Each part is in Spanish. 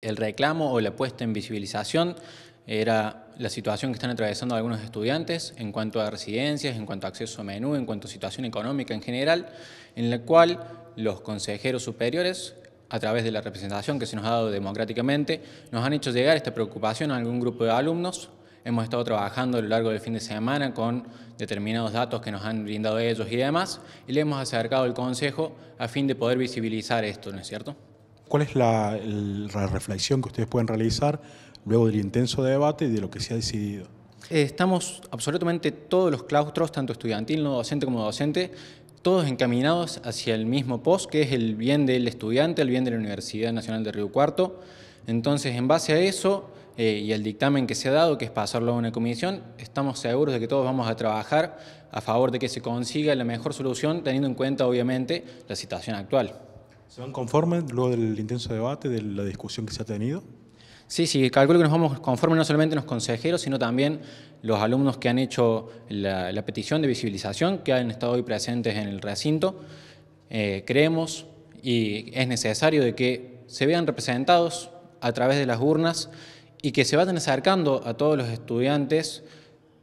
El reclamo o la puesta en visibilización era la situación que están atravesando algunos estudiantes en cuanto a residencias, en cuanto a acceso a menú, en cuanto a situación económica en general, en la cual los consejeros superiores, a través de la representación que se nos ha dado democráticamente, nos han hecho llegar esta preocupación a algún grupo de alumnos. Hemos estado trabajando a lo largo del fin de semana con determinados datos que nos han brindado ellos y demás, y le hemos acercado el consejo a fin de poder visibilizar esto, ¿no es cierto? ¿Cuál es la, reflexión que ustedes pueden realizar luego del intenso debate y de lo que se ha decidido? Eh, estamos absolutamente todos los claustros, tanto estudiantil, no docente como docente, todos encaminados hacia el mismo post, que es el bien del estudiante, el bien de la Universidad Nacional de Río Cuarto. Entonces, en base a eso eh, y al dictamen que se ha dado, que es pasarlo a una comisión, estamos seguros de que todos vamos a trabajar a favor de que se consiga la mejor solución, teniendo en cuenta, obviamente, la situación actual. ¿Se van conformes luego del intenso debate, de la discusión que se ha tenido? Sí, sí, calculo que nos vamos conformes no solamente los consejeros, sino también los alumnos que han hecho la, petición de visibilización, que han estado hoy presentes en el recinto. Eh, creemos y es necesario de que se vean representados a través de las urnas y que se vayan acercando a todos los estudiantes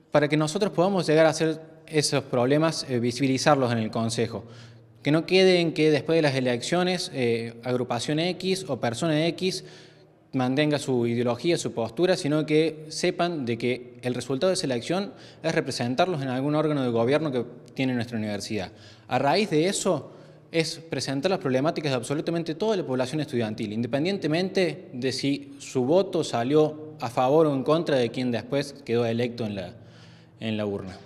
para que nosotros podamos llegar a hacer esos problemas, eh, visibilizarlos en el Consejo que no queden que después de las elecciones eh, agrupación X o persona X mantenga su ideología, su postura, sino que sepan de que el resultado de esa elección es representarlos en algún órgano de gobierno que tiene nuestra universidad. A raíz de eso es presentar las problemáticas de absolutamente toda la población estudiantil, independientemente de si su voto salió a favor o en contra de quien después quedó electo en la urna.